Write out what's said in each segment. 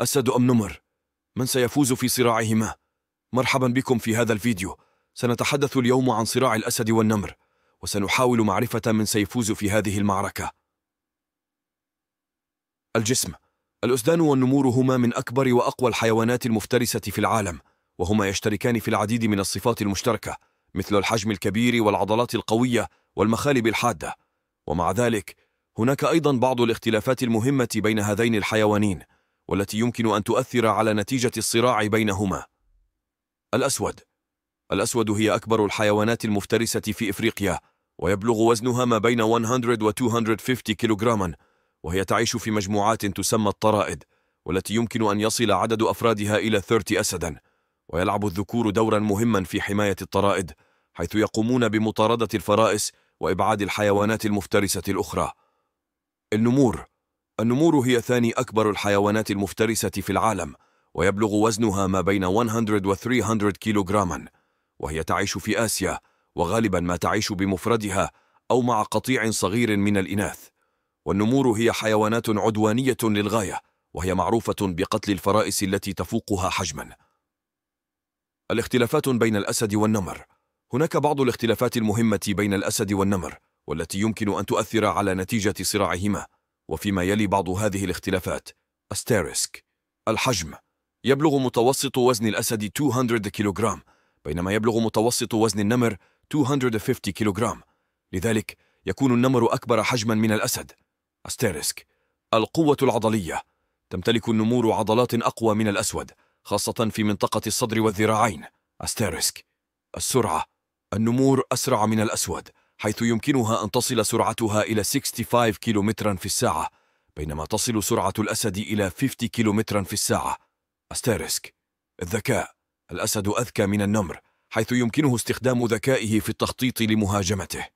أسد أم نمر؟ من سيفوز في صراعهما؟ مرحبا بكم في هذا الفيديو سنتحدث اليوم عن صراع الأسد والنمر وسنحاول معرفة من سيفوز في هذه المعركة الجسم الأسدان والنمور هما من أكبر وأقوى الحيوانات المفترسة في العالم وهما يشتركان في العديد من الصفات المشتركة مثل الحجم الكبير والعضلات القوية والمخالب الحادة ومع ذلك هناك أيضا بعض الاختلافات المهمة بين هذين الحيوانين والتي يمكن أن تؤثر على نتيجة الصراع بينهما الأسود الأسود هي أكبر الحيوانات المفترسة في إفريقيا ويبلغ وزنها ما بين 100 و 250 كيلوغراما وهي تعيش في مجموعات تسمى الطرائد والتي يمكن أن يصل عدد أفرادها إلى 30 أسدا ويلعب الذكور دورا مهما في حماية الطرائد حيث يقومون بمطاردة الفرائس وإبعاد الحيوانات المفترسة الأخرى النمور النمور هي ثاني أكبر الحيوانات المفترسة في العالم ويبلغ وزنها ما بين 100 و 300 كيلوغراما وهي تعيش في آسيا وغالبا ما تعيش بمفردها أو مع قطيع صغير من الإناث والنمور هي حيوانات عدوانية للغاية وهي معروفة بقتل الفرائس التي تفوقها حجما الاختلافات بين الأسد والنمر هناك بعض الاختلافات المهمة بين الأسد والنمر والتي يمكن أن تؤثر على نتيجة صراعهما وفيما يلي بعض هذه الاختلافات أستيريسك الحجم يبلغ متوسط وزن الأسد 200 كيلوغرام بينما يبلغ متوسط وزن النمر 250 كيلوغرام لذلك يكون النمر أكبر حجما من الأسد أستيريسك القوة العضلية تمتلك النمور عضلات أقوى من الأسود خاصة في منطقة الصدر والذراعين أستيريسك السرعة النمور أسرع من الأسود حيث يمكنها أن تصل سرعتها إلى 65 كيلومترا في الساعة بينما تصل سرعة الأسد إلى 50 كيلومترا في الساعة أستيرسك الذكاء الأسد أذكى من النمر حيث يمكنه استخدام ذكائه في التخطيط لمهاجمته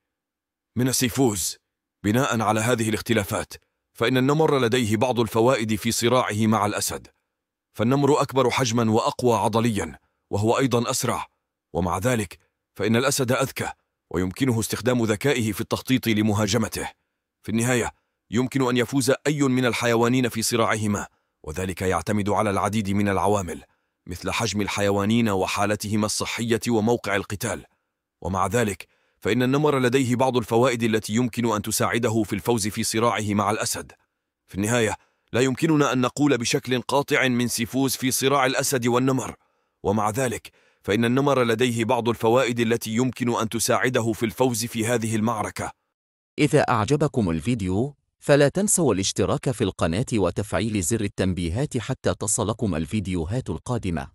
من السيفوز بناء على هذه الاختلافات فإن النمر لديه بعض الفوائد في صراعه مع الأسد فالنمر أكبر حجما وأقوى عضليا وهو أيضا أسرع ومع ذلك فإن الأسد أذكى ويمكنه استخدام ذكائه في التخطيط لمهاجمته في النهاية يمكن أن يفوز أي من الحيوانين في صراعهما وذلك يعتمد على العديد من العوامل مثل حجم الحيوانين وحالتهما الصحية وموقع القتال ومع ذلك فإن النمر لديه بعض الفوائد التي يمكن أن تساعده في الفوز في صراعه مع الأسد في النهاية لا يمكننا أن نقول بشكل قاطع من سيفوز في صراع الأسد والنمر ومع ذلك فإن النمر لديه بعض الفوائد التي يمكن أن تساعده في الفوز في هذه المعركة إذا أعجبكم الفيديو فلا تنسوا الاشتراك في القناة وتفعيل زر التنبيهات حتى تصلكم الفيديوهات القادمة